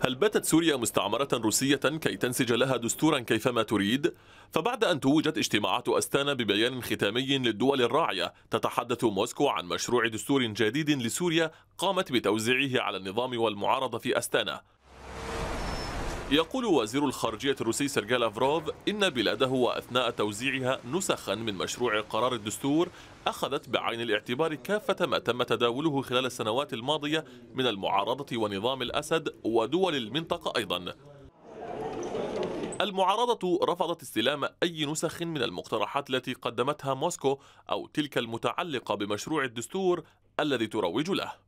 هل باتت سوريا مستعمرة روسية كي تنسج لها دستورا كيفما تريد؟ فبعد أن توجت اجتماعات أستانا ببيان ختامي للدول الراعية تتحدث موسكو عن مشروع دستور جديد لسوريا قامت بتوزيعه على النظام والمعارضة في أستانا يقول وزير الخارجية الروسي سيرجي لافروف إن بلاده وأثناء توزيعها نسخا من مشروع قرار الدستور أخذت بعين الاعتبار كافة ما تم تداوله خلال السنوات الماضية من المعارضة ونظام الأسد ودول المنطقة أيضا المعارضة رفضت استلام أي نسخ من المقترحات التي قدمتها موسكو أو تلك المتعلقة بمشروع الدستور الذي تروج له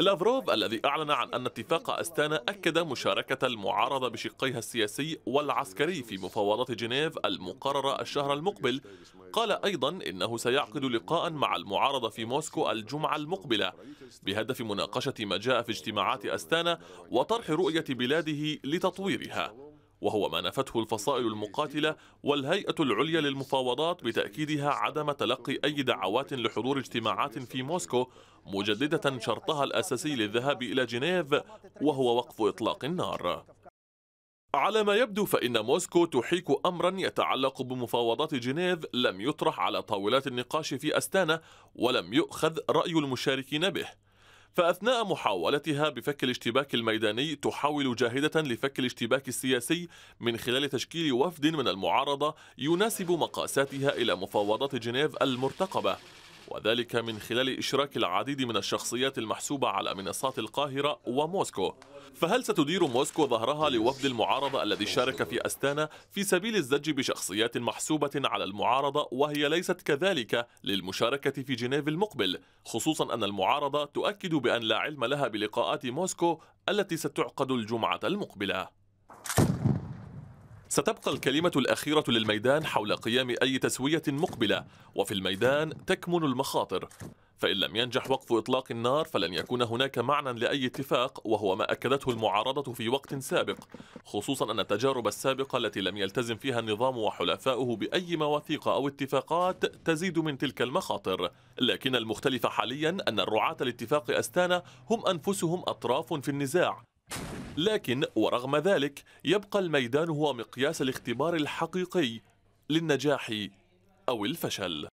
لافروف الذي أعلن عن أن اتفاق أستانا أكد مشاركة المعارضة بشقيها السياسي والعسكري في مفاوضات جنيف المقررة الشهر المقبل قال أيضا إنه سيعقد لقاء مع المعارضة في موسكو الجمعة المقبلة بهدف مناقشة ما جاء في اجتماعات أستانا وطرح رؤية بلاده لتطويرها وهو ما نفته الفصائل المقاتلة والهيئة العليا للمفاوضات بتأكيدها عدم تلقي أي دعوات لحضور اجتماعات في موسكو مجددة شرطها الأساسي للذهاب إلى جنيف وهو وقف إطلاق النار على ما يبدو فإن موسكو تحيك أمرا يتعلق بمفاوضات جنيف لم يطرح على طاولات النقاش في أستانا ولم يؤخذ رأي المشاركين به فأثناء محاولتها بفك الاشتباك الميداني تحاول جاهدة لفك الاشتباك السياسي من خلال تشكيل وفد من المعارضة يناسب مقاساتها إلى مفاوضات جنيف المرتقبة وذلك من خلال إشراك العديد من الشخصيات المحسوبة على منصات القاهرة وموسكو فهل ستدير موسكو ظهرها لوفد المعارضة الذي شارك في أستانا في سبيل الزج بشخصيات محسوبة على المعارضة وهي ليست كذلك للمشاركة في جنيف المقبل خصوصا أن المعارضة تؤكد بأن لا علم لها بلقاءات موسكو التي ستعقد الجمعة المقبلة ستبقى الكلمة الأخيرة للميدان حول قيام أي تسوية مقبلة وفي الميدان تكمن المخاطر فإن لم ينجح وقف إطلاق النار فلن يكون هناك معنى لأي اتفاق وهو ما أكدته المعارضة في وقت سابق خصوصا أن التجارب السابقة التي لم يلتزم فيها النظام وحلفاؤه بأي مواثيق أو اتفاقات تزيد من تلك المخاطر لكن المختلف حاليا أن الرعاة لاتفاق أستانا هم أنفسهم أطراف في النزاع لكن ورغم ذلك يبقى الميدان هو مقياس الاختبار الحقيقي للنجاح أو الفشل